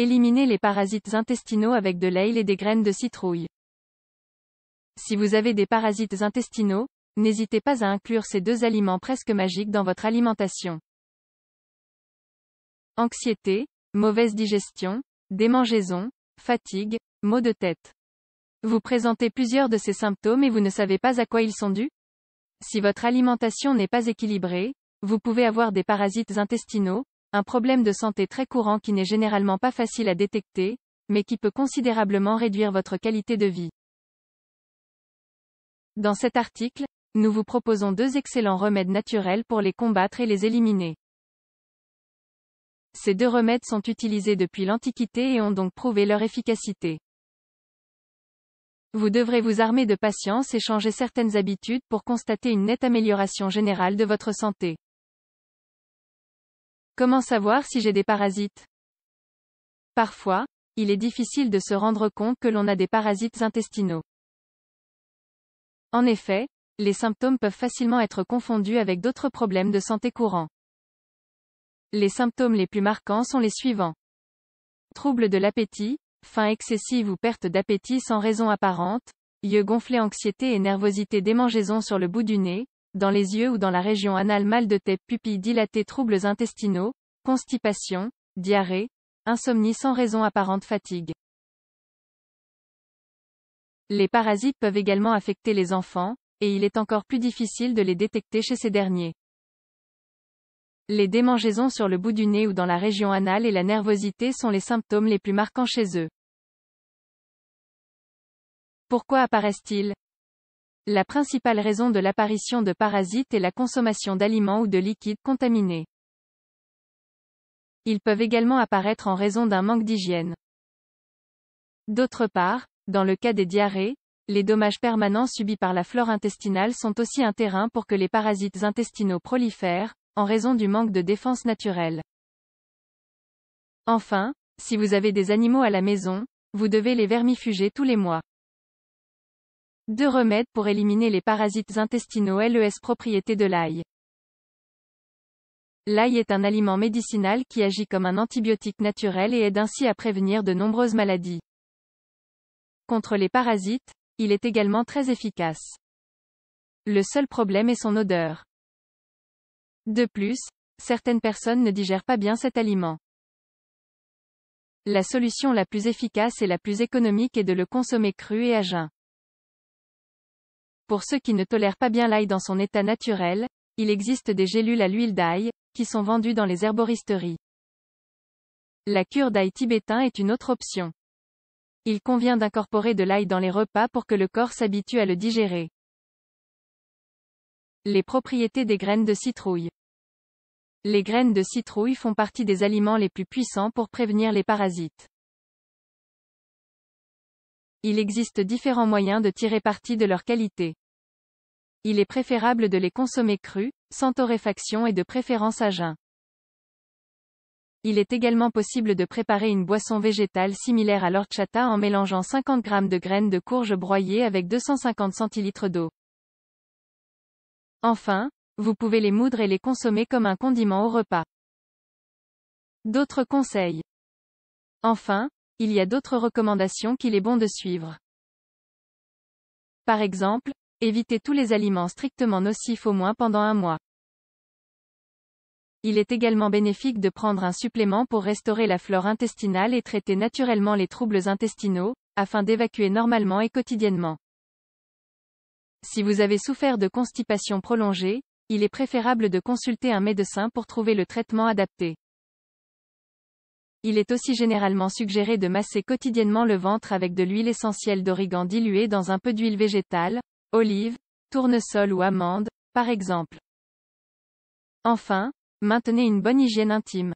Éliminez les parasites intestinaux avec de l'ail et des graines de citrouille. Si vous avez des parasites intestinaux, n'hésitez pas à inclure ces deux aliments presque magiques dans votre alimentation. Anxiété, mauvaise digestion, démangeaison, fatigue, maux de tête. Vous présentez plusieurs de ces symptômes et vous ne savez pas à quoi ils sont dus Si votre alimentation n'est pas équilibrée, vous pouvez avoir des parasites intestinaux, un problème de santé très courant qui n'est généralement pas facile à détecter, mais qui peut considérablement réduire votre qualité de vie. Dans cet article, nous vous proposons deux excellents remèdes naturels pour les combattre et les éliminer. Ces deux remèdes sont utilisés depuis l'Antiquité et ont donc prouvé leur efficacité. Vous devrez vous armer de patience et changer certaines habitudes pour constater une nette amélioration générale de votre santé. Comment savoir si j'ai des parasites Parfois, il est difficile de se rendre compte que l'on a des parasites intestinaux. En effet, les symptômes peuvent facilement être confondus avec d'autres problèmes de santé courants. Les symptômes les plus marquants sont les suivants. Troubles de l'appétit, faim excessive ou perte d'appétit sans raison apparente, yeux gonflés anxiété et nervosité démangeaison sur le bout du nez, dans les yeux ou dans la région anale mal de tête, pupilles dilatées, troubles intestinaux, constipation, diarrhée, insomnie sans raison apparente, fatigue. Les parasites peuvent également affecter les enfants, et il est encore plus difficile de les détecter chez ces derniers. Les démangeaisons sur le bout du nez ou dans la région anale et la nervosité sont les symptômes les plus marquants chez eux. Pourquoi apparaissent-ils la principale raison de l'apparition de parasites est la consommation d'aliments ou de liquides contaminés. Ils peuvent également apparaître en raison d'un manque d'hygiène. D'autre part, dans le cas des diarrhées, les dommages permanents subis par la flore intestinale sont aussi un terrain pour que les parasites intestinaux prolifèrent, en raison du manque de défense naturelle. Enfin, si vous avez des animaux à la maison, vous devez les vermifuger tous les mois. Deux remèdes pour éliminer les parasites intestinaux LES propriété de l'ail. L'ail est un aliment médicinal qui agit comme un antibiotique naturel et aide ainsi à prévenir de nombreuses maladies. Contre les parasites, il est également très efficace. Le seul problème est son odeur. De plus, certaines personnes ne digèrent pas bien cet aliment. La solution la plus efficace et la plus économique est de le consommer cru et à jeun. Pour ceux qui ne tolèrent pas bien l'ail dans son état naturel, il existe des gélules à l'huile d'ail, qui sont vendues dans les herboristeries. La cure d'ail tibétain est une autre option. Il convient d'incorporer de l'ail dans les repas pour que le corps s'habitue à le digérer. Les propriétés des graines de citrouille. Les graines de citrouille font partie des aliments les plus puissants pour prévenir les parasites. Il existe différents moyens de tirer parti de leur qualité. Il est préférable de les consommer crus, sans torréfaction et de préférence à jeun. Il est également possible de préparer une boisson végétale similaire à l'orchata en mélangeant 50 g de graines de courge broyées avec 250 cl d'eau. Enfin, vous pouvez les moudre et les consommer comme un condiment au repas. D'autres conseils. Enfin, il y a d'autres recommandations qu'il est bon de suivre. Par exemple, Évitez tous les aliments strictement nocifs au moins pendant un mois. Il est également bénéfique de prendre un supplément pour restaurer la flore intestinale et traiter naturellement les troubles intestinaux, afin d'évacuer normalement et quotidiennement. Si vous avez souffert de constipation prolongée, il est préférable de consulter un médecin pour trouver le traitement adapté. Il est aussi généralement suggéré de masser quotidiennement le ventre avec de l'huile essentielle d'origan diluée dans un peu d'huile végétale, Olive, tournesol ou amande, par exemple. Enfin, maintenez une bonne hygiène intime.